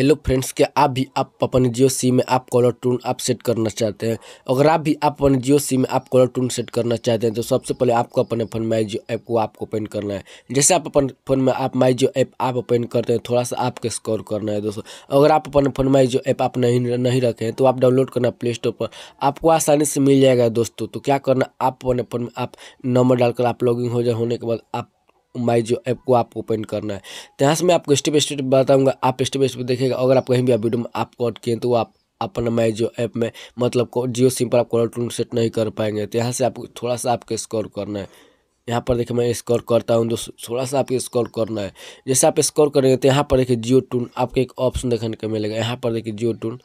hello friends क्या आप भी आप अपन जियो सिम में आप कॉलर टून आप सेट करना चाहते हैं अगर आप भी आप अपन जियो सिम में आप कॉलर टून सेट करना चाहते हैं तो सबसे पहले आपको अपने फ़ोन माई जियो ऐप को आपको ओपन करना है जैसे आप अपन फ़ोन में आप माई जियो ऐप आप ओपन करते हैं थोड़ा सा आपके स्कोर करना है दोस्तों अगर आप अपन फ़ोन माई जियो ऐप आप नहीं नहीं रखे हैं तो आप डाउनलोड करना प्ले स्टोर पर आपको आसानी से मिल जाएगा दोस्तों तो क्या करना आप अपने फ़ोन में आप नंबर डालकर आप लॉगिंग हो जाए होने के बाद आप माई जो ऐप को आप ओपन करना है तो यहाँ से मैं आपको स्टेप स्टेप बताऊंगा आप स्टेप स्टेप देखेगा अगर आप कहीं भी आप वीडियो में आप कॉट किए तो आप अपना माई जो ऐप में मतलब जियो सिम पर आप कॉलर टून सेट नहीं कर पाएंगे तो यहाँ से आपको थोड़ा सा आपको स्कोर करना है यहाँ पर देखिए मैं स्कोर करता हूँ दोस्तों थोड़ा सा आपको स्कोर करना है जैसे आप स्कोर करेंगे तो यहाँ पर देखिए जियो टून आपको एक ऑप्शन देखने को मिलेगा यहाँ पर देखिए जियो टून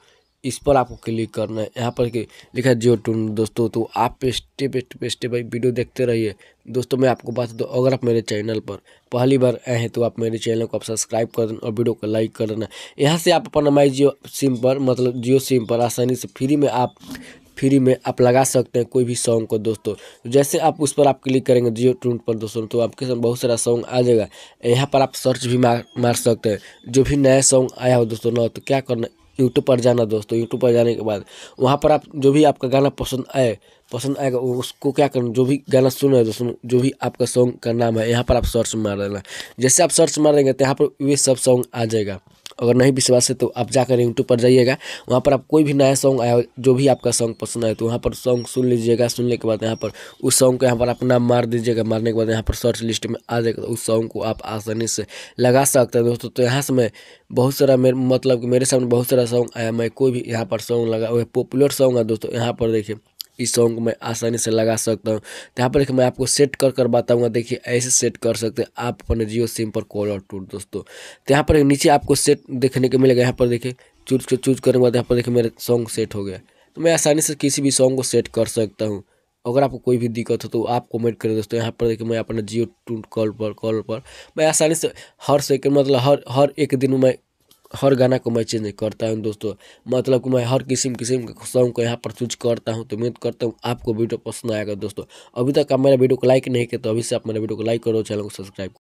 इस पर आपको क्लिक करना है यहाँ पर लिखा जियो टून दोस्तों तो आप स्टेप स्टेप स्टेप भाई वीडियो देखते रहिए दोस्तों मैं आपको बात दूँ अगर आप मेरे चैनल पर पहली बार आए हैं तो आप मेरे चैनल को आप सब्सक्राइब कर देना और वीडियो को लाइक कर देना यहाँ से आप अपना माई जियो सिम पर मतलब जियो सिम पर आसानी से फ्री में आप फ्री में आप लगा सकते हैं कोई भी सॉन्ग को दोस्तों तो जैसे आप उस पर आप क्लिक करेंगे जियो टून पर दोस्तों तो आपके साथ बहुत सारा सॉन्ग आ जाएगा यहाँ पर आप सर्च भी मार मार सकते हैं जो भी नया सॉन्ग आया हो दोस्तों ना तो क्या करना यूट्यूब पर जाना दोस्तों तो यूट्यूब पर जाने के बाद वहाँ पर आप जो भी आपका गाना पसंद आए पसंद आएगा उसको क्या करना जो भी गाना सुन रहे दोस्तों जो भी आपका सॉन्ग का नाम है यहाँ पर आप सर्च मार देना जैसे आप सर्च मारेंगे तो यहाँ पर वे सब सॉन्ग आ जाएगा अगर नहीं विश्वास है तो आप जाकर यूट्यूब पर जाइएगा वहाँ पर आप कोई भी नया सॉन्ग आया जो भी आपका सॉन्ग पसंद आए तो वहाँ पर सॉन्ग सुन लीजिएगा सुनने के बाद यहाँ पर उस सॉन्ग को यहाँ पर आप नाम मार दीजिएगा मारने के बाद यहाँ पर सर्च लिस्ट में आ जाएगा तो उस सॉन्ग को आप आसानी से लगा सकते हैं दोस्तों तो यहाँ से मैं बहुत सारा मेरे मतलब कि मेरे सामने बहुत सारा सॉन्ग आया मैं कोई भी यहाँ पर सॉन्ग लगा पॉपुलर सॉन्ग है दोस्तों यहाँ पर देखिए इस सॉन्ग को मैं आसानी से लगा सकता हूँ यहाँ पर देखिए मैं आपको सेट कर कर बताऊँगा देखिए ऐसे सेट कर सकते हैं आप अपने जियो सिम पर कॉल और टूट दोस्तों तो यहाँ पर नीचे आपको सेट देखने को मिलेगा यहाँ पर देखिए चूज कर चूज करने के बाद यहाँ पर देखिए मेरा सॉन्ग सेट हो गया तो मैं आसानी से किसी भी सॉन्ग को सेट कर सकता हूँ अगर आपको कोई भी दिक्कत हो तो आप कमेंट करें दोस्तों यहाँ पर देखिए मैं अपना जियो टू कॉल पर कॉल पर मैं आसानी से हर सेकंड मतलब हर हर एक दिन में मैं हर गाना को मैं चेंज करता हूँ दोस्तों मतलब कि मैं हर किस्म किस्म के सॉन्ग को यहाँ पर चूज करता हूँ तो उम्मीद करता हूँ आपको वीडियो पसंद आएगा दोस्तों अभी तक आप मेरे वीडियो को लाइक नहीं किया तो अभी से आप मेरे वीडियो को लाइक करो चैनल को सब्सक्राइब